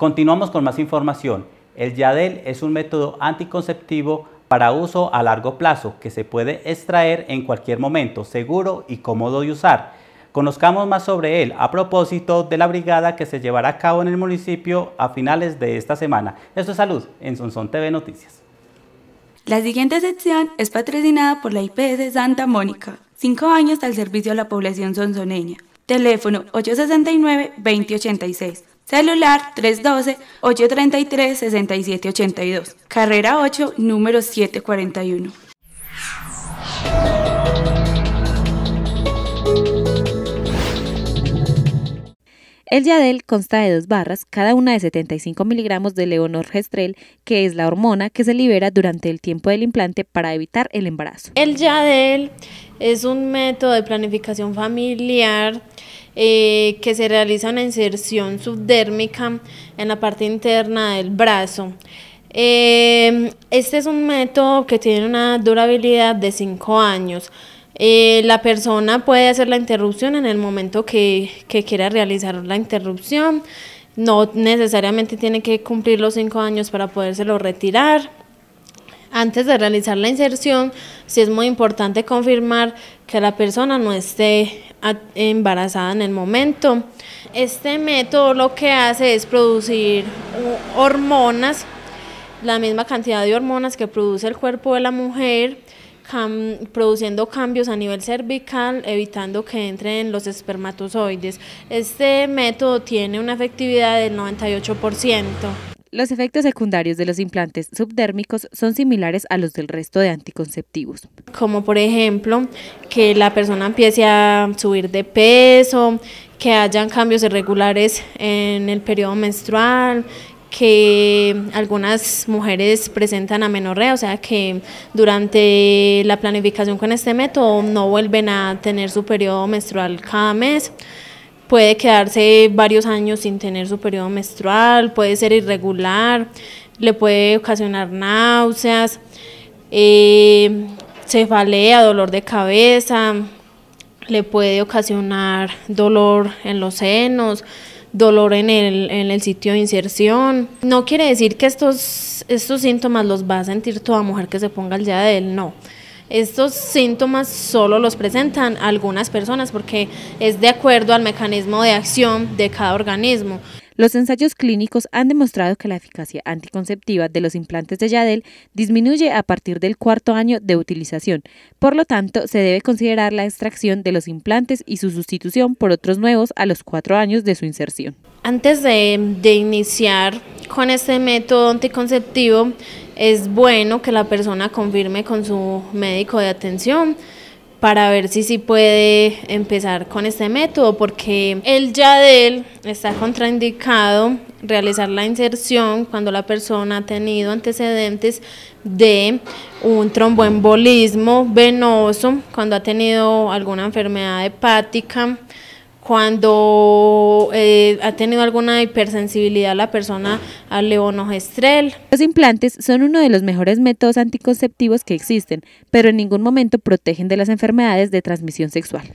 Continuamos con más información. El Yadel es un método anticonceptivo para uso a largo plazo que se puede extraer en cualquier momento, seguro y cómodo de usar. Conozcamos más sobre él a propósito de la brigada que se llevará a cabo en el municipio a finales de esta semana. Esto es Salud en Sonsón TV Noticias. La siguiente sección es patrocinada por la IPS Santa Mónica, cinco años al servicio de la población sonsoneña. Teléfono 869-2086. Celular 312-833-6782. Carrera 8, número 741. El Yadel consta de dos barras, cada una de 75 miligramos de gestrel, que es la hormona que se libera durante el tiempo del implante para evitar el embarazo. El Yadel es un método de planificación familiar eh, que se realiza una inserción subdérmica en la parte interna del brazo. Eh, este es un método que tiene una durabilidad de 5 años. Eh, la persona puede hacer la interrupción en el momento que, que quiera realizar la interrupción. No necesariamente tiene que cumplir los cinco años para podérselo retirar. Antes de realizar la inserción, sí es muy importante confirmar que la persona no esté embarazada en el momento. Este método lo que hace es producir hormonas, la misma cantidad de hormonas que produce el cuerpo de la mujer produciendo cambios a nivel cervical, evitando que entren los espermatozoides. Este método tiene una efectividad del 98%. Los efectos secundarios de los implantes subdérmicos son similares a los del resto de anticonceptivos. Como por ejemplo, que la persona empiece a subir de peso, que hayan cambios irregulares en el periodo menstrual, que algunas mujeres presentan amenorrea, o sea que durante la planificación con este método no vuelven a tener su periodo menstrual cada mes, puede quedarse varios años sin tener su periodo menstrual, puede ser irregular, le puede ocasionar náuseas, eh, cefalea, dolor de cabeza, le puede ocasionar dolor en los senos, dolor en el, en el sitio de inserción. No quiere decir que estos, síntomas los va a sentir toda mujer que se ponga al día de él, no. Estos síntomas solo los presentan algunas personas porque es de acuerdo al mecanismo de acción de cada organismo. Los ensayos clínicos han demostrado que la eficacia anticonceptiva de los implantes de Yadel disminuye a partir del cuarto año de utilización. Por lo tanto, se debe considerar la extracción de los implantes y su sustitución por otros nuevos a los cuatro años de su inserción. Antes de, iniciar con este método anticonceptivo, es bueno que la persona confirme con su médico de atención para ver si sí puede empezar con este método, porque el YADEL está contraindicado realizar la inserción cuando la persona ha tenido antecedentes de un tromboembolismo venoso, cuando ha tenido alguna enfermedad hepática, cuando eh, ha tenido alguna hipersensibilidad la persona al leonogestrel. Los implantes son uno de los mejores métodos anticonceptivos que existen, pero en ningún momento protegen de las enfermedades de transmisión sexual.